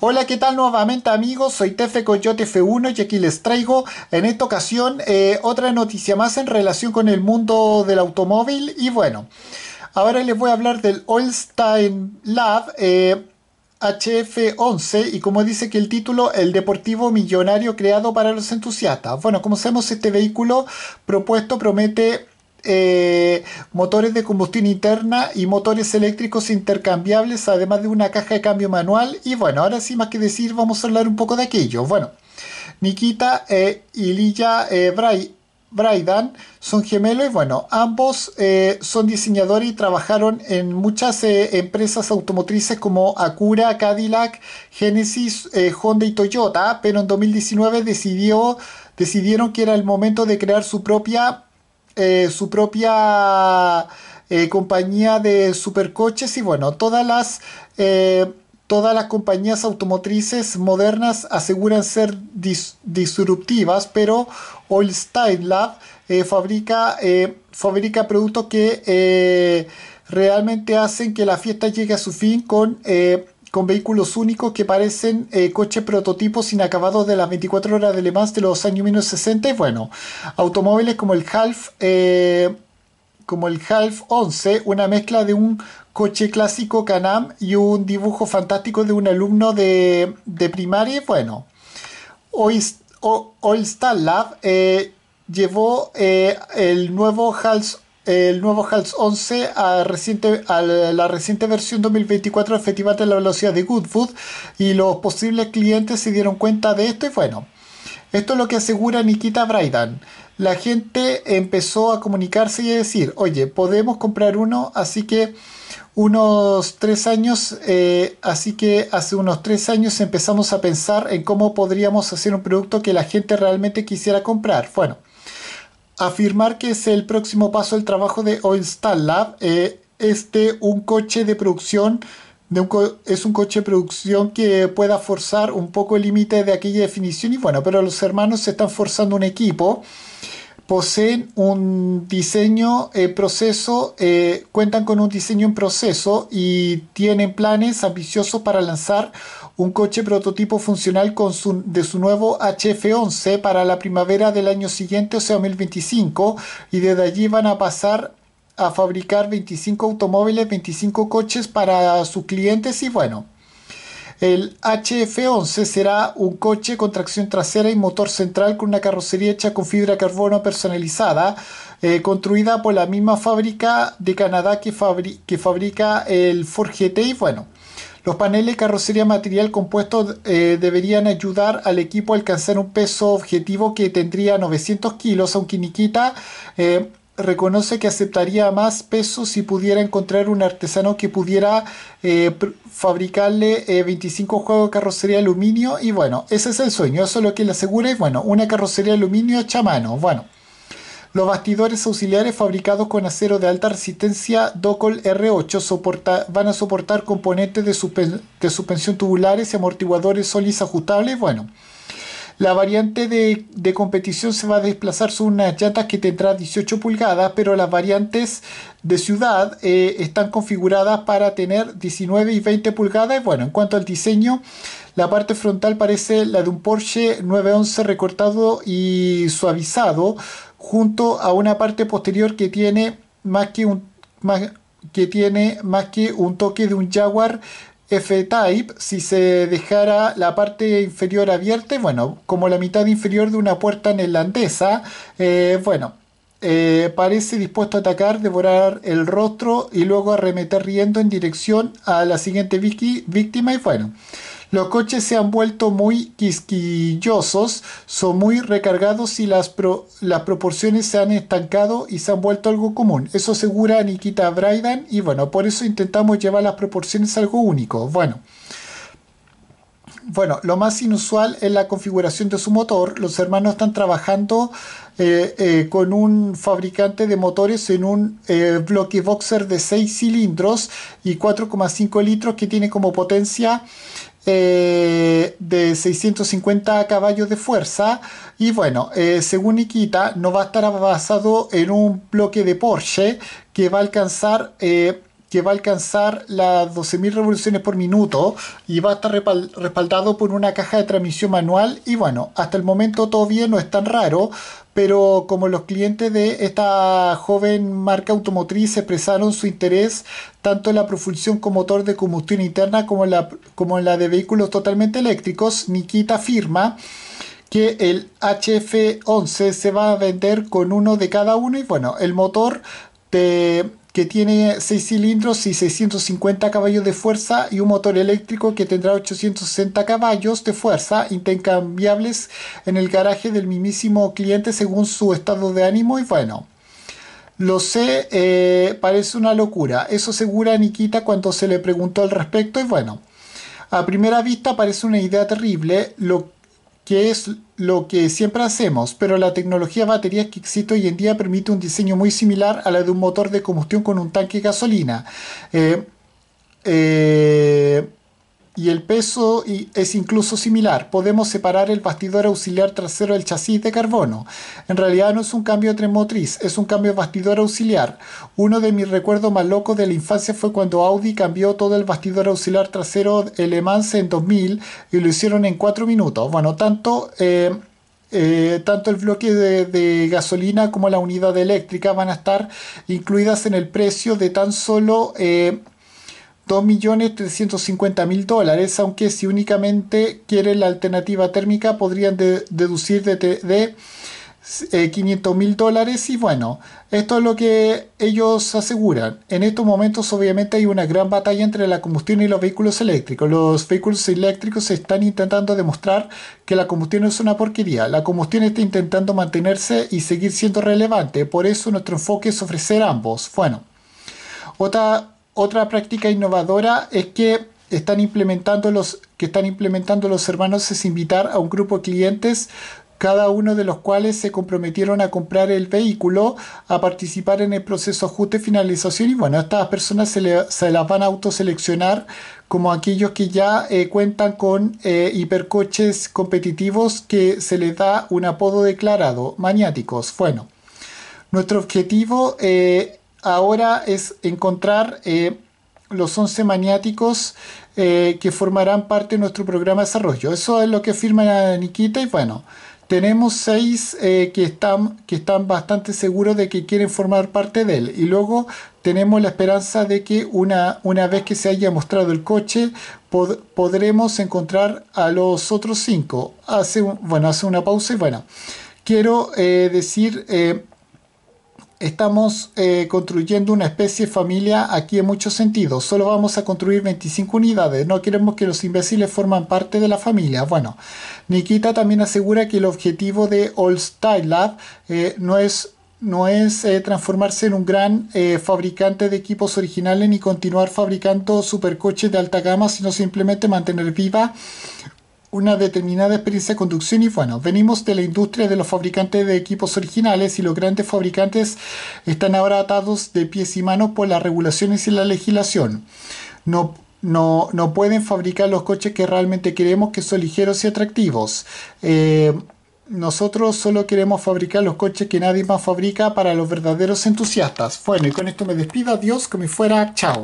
Hola, ¿qué tal nuevamente amigos? Soy Tefe Coyote F1 y aquí les traigo en esta ocasión eh, otra noticia más en relación con el mundo del automóvil. Y bueno, ahora les voy a hablar del Olstein Lab. HF11 eh, y como dice que el título, el deportivo millonario creado para los entusiastas. Bueno, como sabemos, este vehículo propuesto promete eh, motores de combustión interna y motores eléctricos intercambiables, además de una caja de cambio manual. Y bueno, ahora sí, más que decir, vamos a hablar un poco de aquello. Bueno, Nikita eh, y Lilla eh, son gemelos y bueno, ambos eh, son diseñadores y trabajaron en muchas empresas automotrices como Acura, Cadillac, Genesis, Honda y Toyota, pero en 2019 decidió, decidieron que era el momento de crear su propia eh, su propia eh, compañía de supercoches y bueno, todas las, eh, todas las compañías automotrices modernas aseguran ser disruptivas, pero Style Lab fabrica, fabrica productos que realmente hacen que la fiesta llegue a su fin con con vehículos únicos que parecen eh, coches prototipos inacabados de las 24 horas de Le Mans de los años 60. bueno, automóviles como el Half eh, como el Half 11, una mezcla de un coche clásico Canam y un dibujo fantástico de un alumno de, primaria. Bueno, hoy, hoy Lab eh, llevó el nuevo Half el nuevo HALS 11 a, la reciente versión 2024 efectiva de la velocidad de Goodfood y los posibles clientes se dieron cuenta de esto y bueno, esto es lo que asegura Nikita Braidan. La gente empezó a comunicarse y a decir, oye, podemos comprar uno, así que unos tres años, eh, así que hace unos tres años empezamos a pensar en cómo podríamos hacer un producto que la gente realmente quisiera comprar. Bueno, afirmar que es el próximo paso del trabajo de Oilstar Lab. este un coche de producción de es un coche de producción que pueda forzar un poco el límite de aquella definición y bueno, pero los hermanos se están forzando un equipo poseen un diseño en eh, proceso, eh, cuentan con un diseño en proceso y tienen planes ambiciosos para lanzar un coche prototipo funcional con de su nuevo HF11 para la primavera del año siguiente, o sea 2025, y desde allí van a pasar a fabricar 25 automóviles, 25 coches para sus clientes y bueno, el HF11 será un coche con tracción trasera y motor central con una carrocería hecha con fibra de carbono personalizada, eh, construida por la misma fábrica de Canadá que, fabrica el Ford GT. bueno, los paneles de carrocería material compuesto eh, deberían ayudar al equipo a alcanzar un peso objetivo que tendría 900 kilos, aunque Nikita eh, reconoce que aceptaría más peso si pudiera encontrar un artesano que pudiera eh, fabricarle 25 eh, juegos de carrocería aluminio y bueno, ese es el sueño, eso lo que le asegura es bueno, una carrocería aluminio chamano. bueno. Los bastidores auxiliares fabricados con acero de alta resistencia Docol R8 van a soportar componentes de, de suspensión tubulares y amortiguadores solis ajustables, bueno. La variante de, competición se va a desplazar son unas llantas que tendrá 18 pulgadas, pero las variantes de ciudad eh, están configuradas para tener 19 y 20 pulgadas. Bueno, en cuanto al diseño, la parte frontal parece la de un Porsche 911 recortado y suavizado, junto a una parte posterior que tiene más que un, más, que tiene más que un toque de un Jaguar F-Type, si se dejara la parte inferior abierta, bueno, como la mitad inferior de una puerta neerlandesa, eh, bueno, eh, parece dispuesto a atacar, devorar el rostro y luego arremeter riendo en dirección a la siguiente víctima y bueno. Los coches se han vuelto muy quisquillosos, son muy recargados y las, proporciones se han estancado y se han vuelto algo común. Eso asegura Nikita Braidan y bueno, por eso intentamos llevar las proporciones a algo único. Bueno. Bueno, lo más inusual es la configuración de su motor. Los hermanos están trabajando eh, eh, con un fabricante de motores en un eh, bloque boxer de 6 cilindros y 4,5 litros que tiene como potencia eh, de 650 caballos de fuerza y bueno, eh, según Nikita, no va a estar basado en un bloque de Porsche que va a alcanzar eh, que va a alcanzar las 12.000 revoluciones por minuto y va a estar respaldado por una caja de transmisión manual y bueno, hasta el momento todo bien, no es tan raro, pero como los clientes de esta joven marca automotriz expresaron su interés tanto en la propulsión con motor de combustión interna como en la, como en la de vehículos totalmente eléctricos, Nikita afirma que el HF11 se va a vender con uno de cada uno y bueno, el motor de que tiene 6 cilindros y 650 caballos de fuerza y un motor eléctrico que tendrá 860 caballos de fuerza intercambiables en el garaje del mismísimo cliente según su estado de ánimo y bueno. Lo sé, eh, parece una locura. Eso asegura Nikita cuando se le preguntó al respecto y bueno. A primera vista parece una idea terrible, lo que es lo que siempre hacemos, pero la tecnología de baterías que existe hoy en día permite un diseño muy similar a la de un motor de combustión con un tanque de gasolina. eh, eh y el peso es incluso similar. Podemos separar el bastidor auxiliar trasero del chasis de carbono. En realidad no es un cambio de tren motriz, es un cambio de bastidor auxiliar. Uno de mis recuerdos más locos de la infancia fue cuando Audi cambió todo el bastidor auxiliar trasero Le Mans en 2000 y lo hicieron en 4 minutos. Bueno, tanto... Eh, eh, tanto el bloque de, gasolina como la unidad eléctrica van a estar incluidas en el precio de tan solo eh, 2.350.000 dólares, aunque si únicamente quieren la alternativa térmica podrían deducir de, 500.000 eh, dólares y bueno, esto es lo que ellos aseguran. En estos momentos obviamente hay una gran batalla entre la combustión y los vehículos eléctricos. Los vehículos eléctricos están intentando demostrar que la combustión es una porquería. La combustión está intentando mantenerse y seguir siendo relevante. Por eso nuestro enfoque es ofrecer ambos. Bueno, otra otra práctica innovadora es que están implementando los que están implementando los hermanos es invitar a un grupo de clientes cada uno de los cuales se comprometieron a comprar el vehículo, a participar en el proceso ajuste, finalización y bueno, estas personas se, las van a autoseleccionar como aquellos que ya eh, cuentan con eh, hipercoches competitivos que se les da un apodo declarado, maniáticos. Bueno, nuestro objetivo es... Eh, ahora es encontrar eh, los 11 maniáticos eh, que formarán parte de nuestro programa de desarrollo. Eso es lo que firma Nikita y bueno, tenemos 6 eh, que, están, que están bastante seguros de que quieren formar parte de él. Y luego tenemos la esperanza de que una, una vez que se haya mostrado el coche, podremos encontrar a los otros cinco. Hace, bueno, hace una pausa y bueno, quiero decir estamos eh, construyendo una especie de familia aquí en muchos sentidos. Solo vamos a construir 25 unidades. No queremos que los imbéciles forman parte de la familia. Bueno, Nikita también asegura que el objetivo de All Style Lab eh, no es no es eh, transformarse en un gran fabricante de equipos originales ni continuar fabricando supercoches de alta gama, sino simplemente mantener viva una determinada experiencia de conducción y bueno, venimos de la industria de los fabricantes de equipos originales y los grandes fabricantes están ahora atados de pies y manos por las regulaciones y la legislación. No, no, no pueden fabricar los coches que realmente queremos, que son ligeros y atractivos. Eh, nosotros solo queremos fabricar los coches que nadie más fabrica para los verdaderos entusiastas. Bueno, y con esto me despido. Adiós, como fuera. Chao.